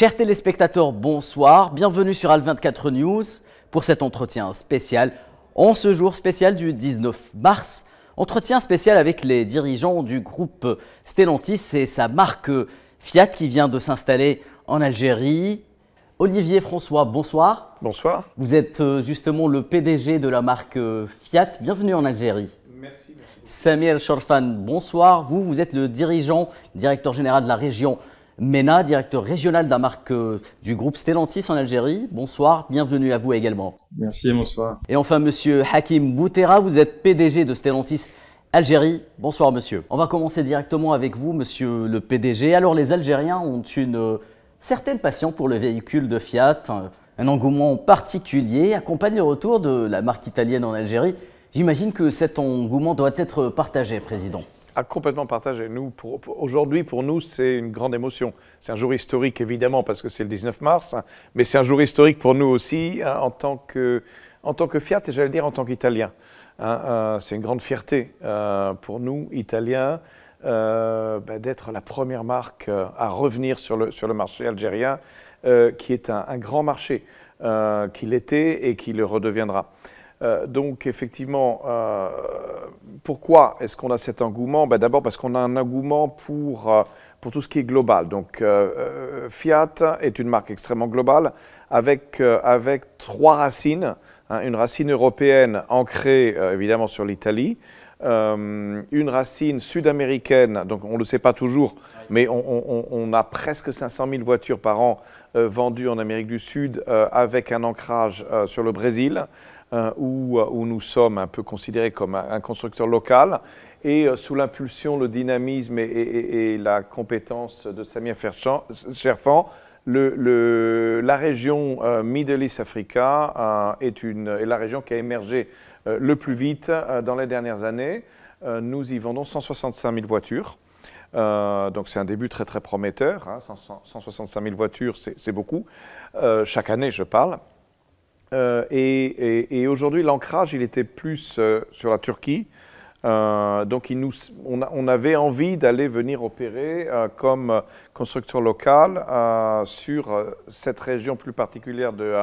Chers téléspectateurs, bonsoir. Bienvenue sur Al24 News pour cet entretien spécial en ce jour spécial du 19 mars. Entretien spécial avec les dirigeants du groupe Stellantis et sa marque Fiat qui vient de s'installer en Algérie. Olivier François, bonsoir. Bonsoir. Vous êtes euh, justement le PDG de la marque Fiat. Bienvenue en Algérie. Merci. merci Samir Chorfan, bonsoir. Vous, vous êtes le dirigeant, directeur général de la région Mena, directeur régional d'un marque euh, du groupe Stellantis en Algérie. Bonsoir, bienvenue à vous également. Merci, bonsoir. Et enfin, monsieur Hakim Boutera, vous êtes PDG de Stellantis Algérie. Bonsoir, monsieur. On va commencer directement avec vous, monsieur le PDG. Alors, les Algériens ont une euh, certaine passion pour le véhicule de Fiat, un engouement particulier accompagne le retour de la marque italienne en Algérie. J'imagine que cet engouement doit être partagé, Président à complètement partagé. Nous, aujourd'hui, pour nous, c'est une grande émotion. C'est un jour historique, évidemment, parce que c'est le 19 mars, hein, mais c'est un jour historique pour nous aussi, hein, en, tant que, en tant que Fiat, et j'allais dire en tant qu'Italien. Hein, euh, c'est une grande fierté euh, pour nous, Italiens, euh, bah, d'être la première marque à revenir sur le, marché algérien, qui est un, un grand marché, qui l'était et qui le redeviendra. Euh, donc effectivement, euh, pourquoi est-ce qu'on a cet engouement ben, D'abord parce qu'on a un engouement pour, euh, tout ce qui est global. Donc Fiat est une marque extrêmement globale avec, trois racines. Hein. une racine européenne ancrée évidemment sur l'Italie, une racine sud-américaine, donc on ne le sait pas toujours, mais on, a presque 500 000 voitures par an vendues en Amérique du Sud avec un ancrage sur le Brésil. Euh, euh, où, nous sommes un peu considérés comme un, constructeur local. Et euh, sous l'impulsion, le dynamisme et, la compétence de Samir Cherfan, la région Middle East Africa est, la région qui a émergé le plus vite dans les dernières années. nous y vendons 165 000 voitures. donc c'est un début très très prometteur. 165 hein. 000 voitures, c'est beaucoup. chaque année, je parle. Euh, et, aujourd'hui, l'ancrage, il était plus euh, sur la Turquie. Euh, donc, on, avait envie d'aller venir opérer comme constructeur local sur cette région plus particulière de,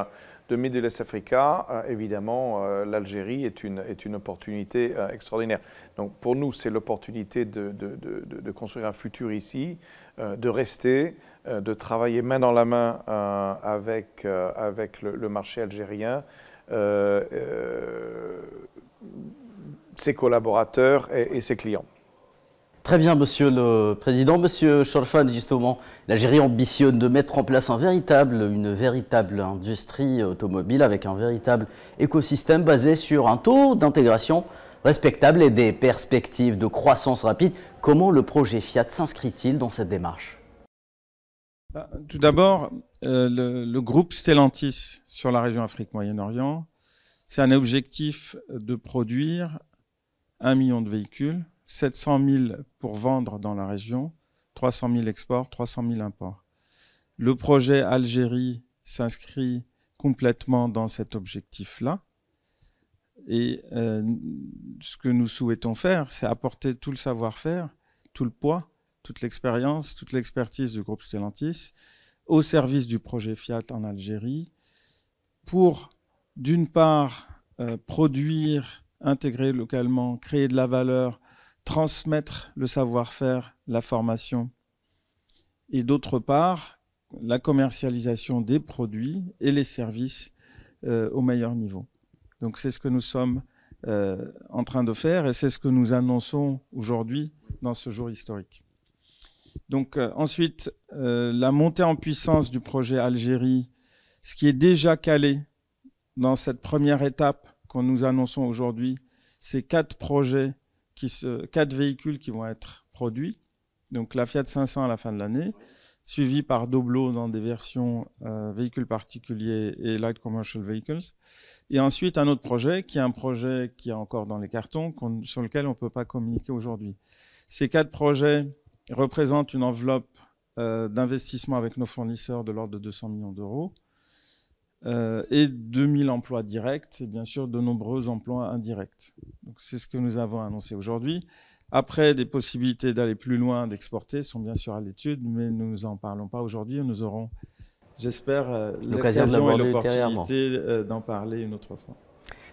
de Middle Africa. évidemment, l'Algérie est une, opportunité extraordinaire. Donc, pour nous, c'est l'opportunité de, de, construire un futur ici, de rester. Euh, de travailler main dans la main euh, avec, euh, avec le, marché algérien, ses collaborateurs et, ses clients. Très bien, Monsieur le Président. Monsieur Chorfan, justement, l'Algérie ambitionne de mettre en place un véritable, une véritable industrie automobile avec un véritable écosystème basé sur un taux d'intégration respectable et des perspectives de croissance rapide. Comment le projet Fiat s'inscrit-il dans cette démarche bah, tout d'abord, euh, le, groupe Stellantis sur la région Afrique-Moyen-Orient, c'est un objectif de produire un million de véhicules, 700 000 pour vendre dans la région, 300 000 exports, 300 000 imports. Le projet Algérie s'inscrit complètement dans cet objectif-là. Et euh, ce que nous souhaitons faire, c'est apporter tout le savoir-faire, tout le poids toute l'expérience, toute l'expertise du groupe Stellantis au service du projet Fiat en Algérie pour, d'une part, euh, produire, intégrer localement, créer de la valeur, transmettre le savoir-faire, la formation, et d'autre part, la commercialisation des produits et les services euh, au meilleur niveau. Donc c'est ce que nous sommes euh, en train de faire et c'est ce que nous annonçons aujourd'hui dans ce jour historique. Donc euh, ensuite, euh, la montée en puissance du projet Algérie, ce qui est déjà calé dans cette première étape qu'on nous annonçons aujourd'hui, c'est quatre projets, qui quatre véhicules qui vont être produits. Donc la Fiat 500 à la fin de l'année, suivi par Doblo dans des versions euh, véhicules particuliers et light commercial vehicles. Et ensuite un autre projet qui est un projet qui est encore dans les cartons, sur lequel on ne peut pas communiquer aujourd'hui. Ces quatre projets représente une enveloppe euh, d'investissement avec nos fournisseurs de l'ordre de 200 millions d'euros euh, et 2000 emplois directs et bien sûr de nombreux emplois indirects. C'est ce que nous avons annoncé aujourd'hui. Après, des possibilités d'aller plus loin, d'exporter, sont bien sûr à l'étude, mais nous n'en parlons pas aujourd'hui. Nous aurons, j'espère, euh, l'occasion et l'opportunité euh, d'en parler une autre fois.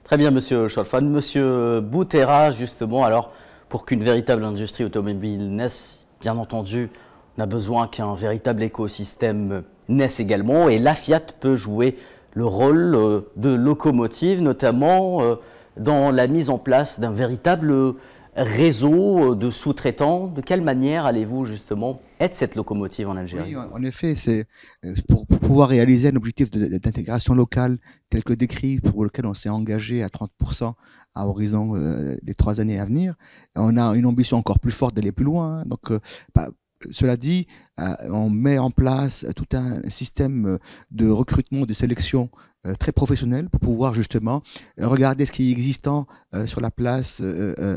Très bien, Monsieur Scholfan. Monsieur Boutera, justement, alors, pour qu'une véritable industrie automobile naisse, Bien entendu, on a besoin qu'un véritable écosystème naisse également et la Fiat peut jouer le rôle euh, de locomotive, notamment euh, dans la mise en place d'un véritable réseau euh, de sous-traitants. De quelle manière allez-vous justement être cette locomotive en Algérie. Oui, en effet, c'est euh, pour, pouvoir réaliser un objectif d'intégration locale tel que décrit, pour lequel on s'est engagé à 30% à horizon euh, les des trois années à venir. On a une ambition encore plus forte d'aller plus loin. Hein. Donc, euh, bah, cela dit, on met en place tout un système de recrutement, de sélection euh, très professionnel pour pouvoir justement euh, regarder ce qui est existant euh, sur la place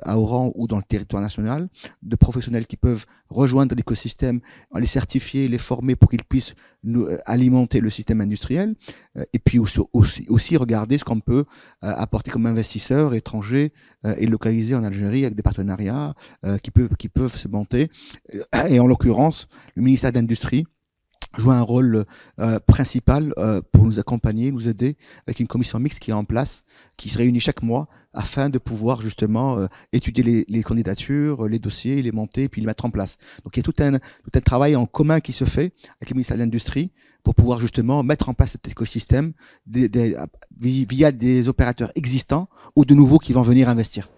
à Oran ou dans le territoire national, de professionnels qui peuvent rejoindre l'écosystème, les certifier, les former pour qu'ils puissent nous alimenter le système industriel, et puis aussi, aussi, aussi regarder ce qu'on peut apporter comme investisseur étranger et localisé en Algérie avec des partenariats qui peuvent, qui peuvent se monter. Et en l'occurrence, le ministère d'industrie jouer un rôle euh, principal euh, pour nous accompagner, nous aider avec une commission mixte qui est en place, qui se réunit chaque mois afin de pouvoir justement euh, étudier les, les, candidatures, les dossiers, les monter, puis les mettre en place. Donc il y a tout un, tout un travail en commun qui se fait avec le ministère de l'Industrie pour pouvoir justement mettre en place cet écosystème des, via des opérateurs existants ou de nouveaux qui vont venir investir.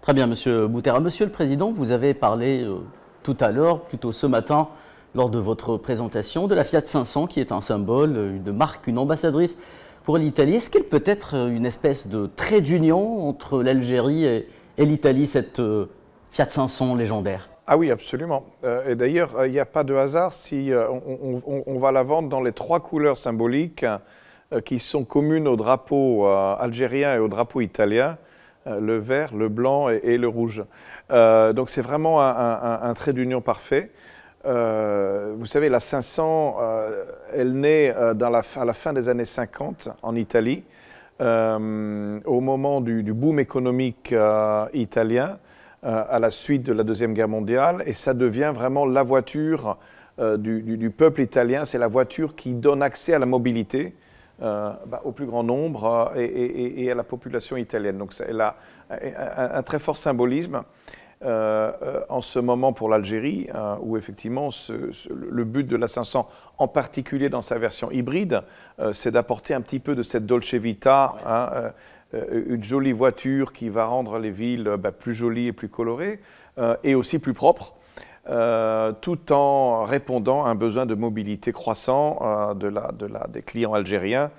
Très bien, Monsieur Boutera. Monsieur le Président, vous avez parlé tout à l'heure, plutôt ce matin, lors de votre présentation de la Fiat 500, qui est un symbole, euh, une marque, une ambassadrice pour l'Italie. Est-ce qu'elle peut être euh, une espèce de trait d'union entre l'Algérie et, l'Italie, cette euh, Fiat 500 légendaire ah oui, absolument. et d'ailleurs, il n'y a pas de hasard si on, va la vendre dans les trois couleurs symboliques qui sont communes au drapeau algérien et au drapeau italien, le vert, le blanc et, le rouge. donc c'est vraiment un trait d'union parfait. Euh, vous savez, la 500, euh, elle naît euh, à la fin des années 50 en Italie, au moment du, boom économique italien, à la suite de la Deuxième Guerre mondiale, et ça devient vraiment la voiture du, peuple italien, c'est la voiture qui donne accès à la mobilité. Bah, au plus grand nombre et, à la population italienne. Donc, elle a un très fort symbolisme. Euh, euh, en ce moment pour l'Algérie, hein, où effectivement le but de la 500, en particulier dans sa version hybride, euh, c'est d'apporter un petit peu de cette Dolce Vita. Hein, une jolie voiture qui va rendre les villes bah, plus jolies et plus colorées, et aussi plus propres, tout en répondant à un besoin de mobilité croissant des clients algériens,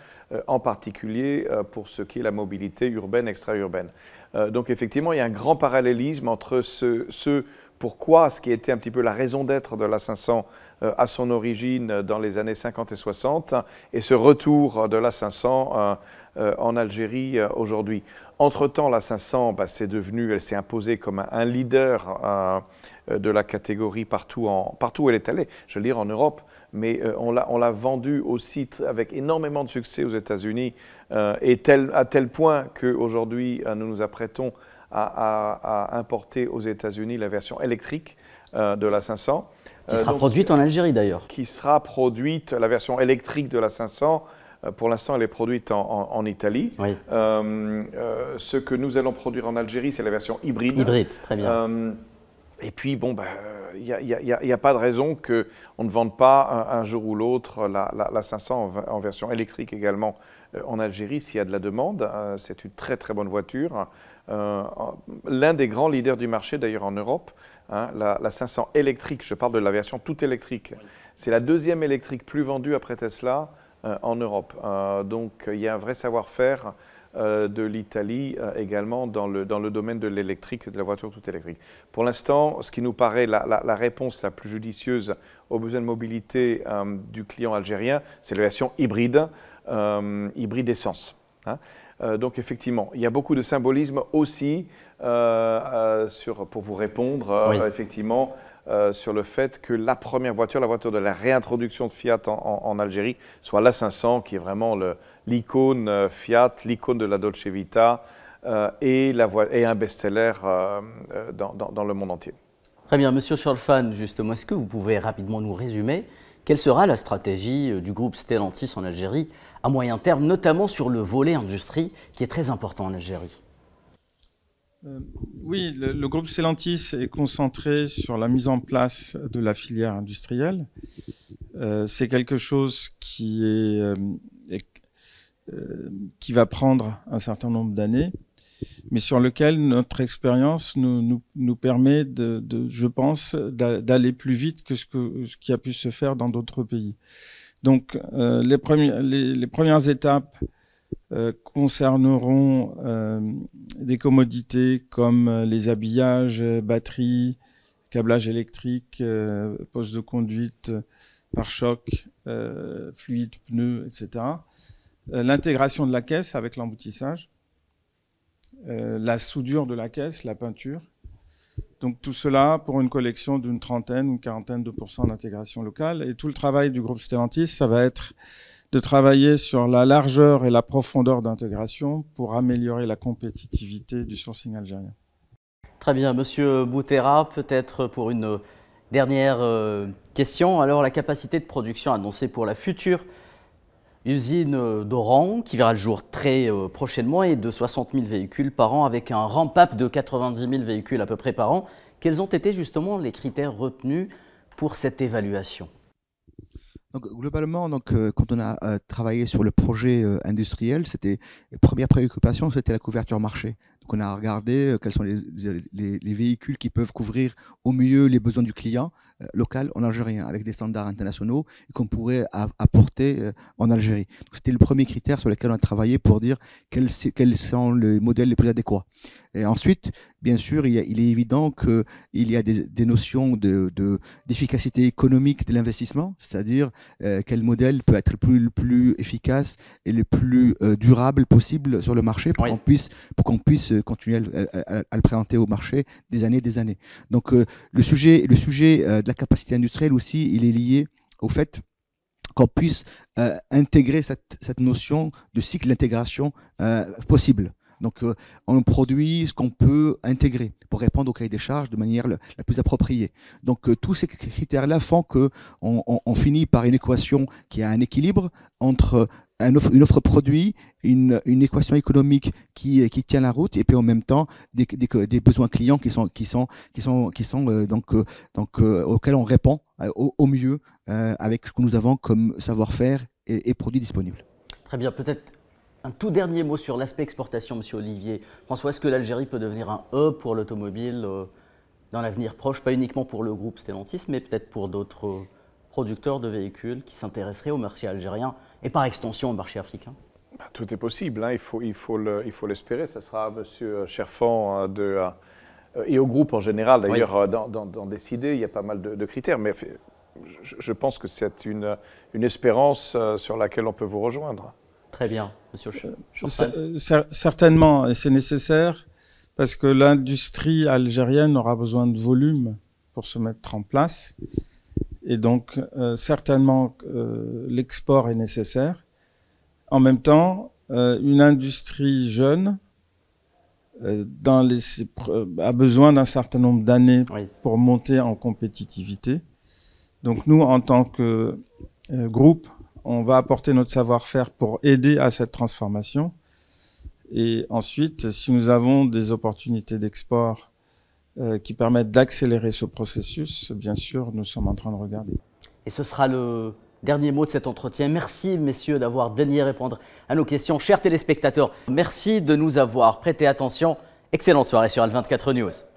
en particulier pour ce qui est la mobilité urbaine, extra-urbaine. Euh, donc effectivement, il y a un grand parallélisme entre ce, pourquoi, ce qui était un petit peu la raison d'être de la 500 euh, à son origine dans les années 50 et 60, et ce retour de la 500 euh, en Algérie aujourd'hui. Entre-temps, la 500, c'est bah, elle s'est imposée comme un leader euh, de la catégorie partout, partout où elle est allée. Je veux dire en Europe, mais euh, on l'a vendue aussi avec énormément de succès aux États-Unis, euh, et à tel point qu'aujourd'hui, nous nous apprêtons à, importer aux États-Unis la version électrique de la 500. Qui sera produite en Algérie d'ailleurs. Qui sera produite, la version électrique de la 500. Pour l'instant, elle est produite en, Italie. ce que nous allons produire en Algérie, c'est la version hybride. Hybride, très bien et puis, bon, ben, il n'y a, pas de raison qu'on ne vende pas un, jour ou l'autre la, 500 en, version électrique également euh, en Algérie s'il y a de la demande. Euh, c'est une très très bonne voiture. Euh, l'un des grands leaders du marché d'ailleurs en Europe, hein, la, la, 500 électrique, je parle de la version toute électrique. C'est la deuxième électrique plus vendue après Tesla en Europe. donc il y a un vrai savoir-faire euh, de l'Italie euh, également dans le, domaine de l'électrique, de la voiture toute électrique. Pour l'instant, ce qui nous paraît la, réponse la plus judicieuse aux besoins de mobilité euh, du client algérien, c'est la version hybride, hybride essence. Hein. donc effectivement, il y a beaucoup de symbolisme aussi sur, pour vous répondre, effectivement, euh, sur le fait que la première voiture, la voiture de la réintroduction de Fiat en, Algérie, soit la 500, qui est vraiment l'icône euh, Fiat, l'icône de la Dolce Vita euh, et, un best-seller dans, le monde entier. Très bien, Monsieur Charles justement, est-ce que vous pouvez rapidement nous résumer quelle sera la stratégie du groupe Stellantis en Algérie à moyen terme, notamment sur le volet industrie qui est très important en Algérie euh, oui, le, groupe Celantis est concentré sur la mise en place de la filière industrielle. Euh, c'est quelque chose qui euh, est, euh, qui va prendre un certain nombre d'années, mais sur lequel notre expérience nous, nous, nous, permet, de, de je pense, d'aller plus vite que ce, que ce qui a pu se faire dans d'autres pays. Donc, euh, les, les, premières étapes euh, concerneront euh, des commodités comme euh, les habillages, batteries, câblage électrique, postes de conduite, pare-choc, fluides, pneus, etc. L'intégration de la caisse avec l'emboutissage, la soudure de la caisse, la peinture. Donc tout cela pour une collection d'une trentaine une quarantaine de pourcents d'intégration locale. Et tout le travail du groupe Stellantis, ça va être de travailler sur la largeur et la profondeur d'intégration pour améliorer la compétitivité du sourcing algérien. Très bien, Monsieur Boutera, peut-être pour une dernière euh, question. Alors, la capacité de production annoncée pour la future usine euh, d'Oran, qui verra le jour très euh, prochainement, est de 60 000 véhicules par an, avec un ramp-up de 90 000 véhicules à peu près par an. Quels ont été justement les critères retenus pour cette évaluation donc, globalement, donc, euh, quand on a euh, travaillé sur le projet euh, industriel, c'était première préoccupation, c'était la couverture marché qu'on on a regardé euh, quels sont les, les, véhicules qui peuvent couvrir au mieux les besoins du client euh, local en Algérie, hein, avec des standards internationaux qu'on pourrait apporter euh, en Algérie. C'était le premier critère sur lequel on a travaillé pour dire quels, quels sont les modèles les plus adéquats. Et ensuite, bien sûr, il, est évident qu'il y a des, notions d'efficacité de, d'efficacité économique de l'investissement, c'est-à-dire quel modèle peut être le plus, plus efficace et le plus durable possible sur le marché pour qu'on puisse, pour qu'on puisse continuer à, le présenter au marché des années des années. Donc euh, le sujet, le sujet euh, de la capacité industrielle aussi, il est lié au fait qu'on puisse euh, intégrer cette, notion de cycle d'intégration possible. Donc, on produit ce qu'on peut intégrer pour répondre au cahier des charges de manière la plus appropriée. Donc, tous ces critères-là font qu'on on, finit par une équation qui a un équilibre entre une offre, produit, une, équation économique qui, qui tient la route, et puis en même temps des, besoins clients qui sont, qui sont, qui sont, euh, donc, euh, donc euh, auxquels on répond au, mieux avec ce que nous avons comme savoir-faire et, produits disponibles. Très bien, peut-être un tout dernier mot sur l'aspect exportation, Monsieur Olivier. François, est-ce que l'Algérie peut devenir un E pour l'automobile dans l'avenir proche, pas uniquement pour le groupe Stellantis, mais peut-être pour d'autres producteurs de véhicules qui s'intéresseraient au marché algérien et par extension au marché africain bah, Tout est possible, hein. il faut il faut le, l'espérer. Ce sera à M. Euh, Cherfan euh, de, euh, et au groupe en général d'ailleurs d'en décider. Il y a pas mal de, critères, mais je, je pense que c'est une, une espérance sur laquelle on peut vous rejoindre. Très bien, Monsieur Cherfan. Certainement, et c'est nécessaire parce que l'industrie algérienne aura besoin de volume pour se mettre en place. Et donc, euh, certainement, euh, l'export est nécessaire. En même temps, euh, une industrie jeune dans les, a besoin d'un certain nombre d'années pour monter en compétitivité. Donc nous, en tant que groupe, on va apporter notre savoir-faire pour aider à cette transformation. Et ensuite, si nous avons des opportunités d'export euh, qui permettent d'accélérer ce processus, bien sûr, nous sommes en train de regarder. Et ce sera le dernier mot de cet entretien. Merci, messieurs, d'avoir daigné répondre à nos questions. Chers téléspectateurs, merci de nous avoir prêté attention. Excellente soirée sur Al24 News.